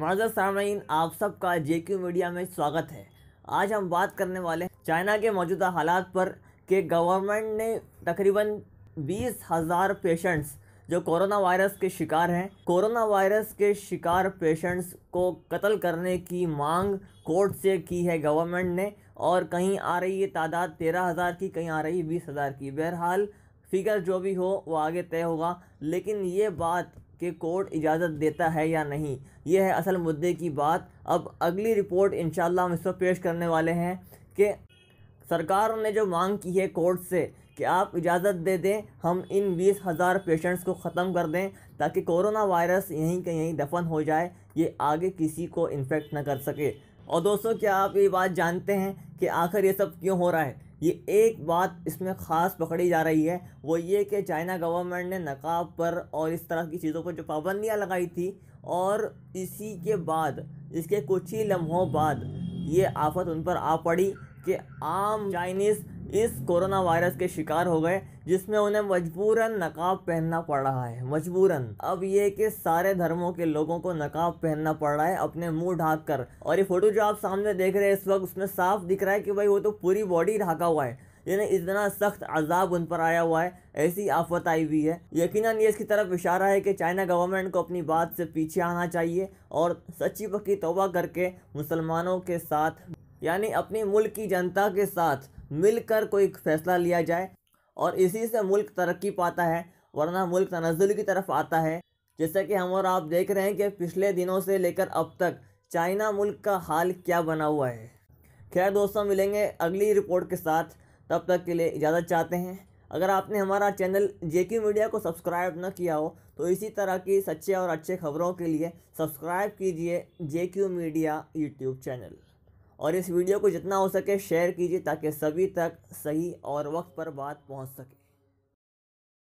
معذر سامعین آپ سب کا جے کیو میڈیا میں سواگت ہے آج ہم بات کرنے والے ہیں چائنا کے موجودہ حالات پر کہ گورنمنٹ نے تقریباً بیس ہزار پیشنٹس جو کورونا وائرس کے شکار ہیں کورونا وائرس کے شکار پیشنٹس کو قتل کرنے کی مانگ کورٹ سے کی ہے گورنمنٹ نے اور کہیں آ رہی یہ تعداد تیرہ ہزار کی کہیں آ رہی ہے بیس ہزار کی بہرحال فگر جو بھی ہو وہ آگے طے ہوگا لیکن یہ بات کہ کورٹ اجازت دیتا ہے یا نہیں یہ ہے اصل مدعے کی بات اب اگلی رپورٹ انشاءاللہ ہم اس پر پیش کرنے والے ہیں کہ سرکار نے جو مانگ کی ہے کورٹ سے کہ آپ اجازت دے دیں ہم ان بیس ہزار پیشنٹس کو ختم کر دیں تاکہ کورونا وائرس یہیں کہ یہیں دفن ہو جائے یہ آگے کسی کو انفیکٹ نہ کر سکے اور دوستوں کیا آپ یہ بات جانتے ہیں کہ آخر یہ سب کیوں ہو رہا ہے یہ ایک بات اس میں خاص پکڑی جا رہی ہے وہ یہ کہ چائنا گورنمنٹ نے نقاب پر اور اس طرح کی چیزوں پر جو پابندیاں لگائی تھی اور اسی کے بعد اس کے کچھ ہی لمحوں بعد یہ آفت ان پر آ پڑی کہ عام چائنیز اس کورونا وائرس کے شکار ہو گئے جس میں انہیں مجبوراً نقاب پہننا پڑ رہا ہے مجبوراً اب یہ کہ سارے دھرموں کے لوگوں کو نقاب پہننا پڑ رہا ہے اپنے منہ ڈھاک کر اور یہ فوٹو جو آپ سامنے دیکھ رہے ہیں اس وقت اس میں صاف دکھ رہا ہے کہ بھائی وہ تو پوری باڈی ڈھاکا ہوا ہے یعنی اتنا سخت عذاب ان پر آیا ہوا ہے ایسی آفت آئی ہوئی ہے یقیناً یہ اس کی طرف اشارہ ہے کہ چائنا گورنمنٹ کو اپنی بات سے پیچھے آنا چاہیے اور سچی پکی توبہ کر کے مسلمانوں کے ساتھ یعنی اپنی ملک کی جنتا کے ساتھ مل کر کوئی فیصلہ لیا جائے اور اسی سے ملک ترقی پاتا ہے ورنہ ملک تنزل کی طرف آتا ہے جیسا کہ ہم اور آپ دیکھ رہے ہیں کہ پچھلے دنوں سے لے کر اب تک چائنا ملک کا حال کیا بنا ہوا ہے خیر دوستوں ملیں گے اگلی رپورٹ کے ساتھ تب تک کے لیے اجازت چاہتے ہیں اگر آپ نے ہمارا چینل جے کیو میڈیا کو سبسکرائب نہ کیا ہو تو اسی طرح کی سچے اور اچھے خبروں کے لیے سبسکرائب کیجئے J Q media YouTube channel اور اس ویڈیو کو جتنا ہو سکے شیئر کیجیے تاکہ سبھی تک صحیح اور وقت پر بات پہنچ سکے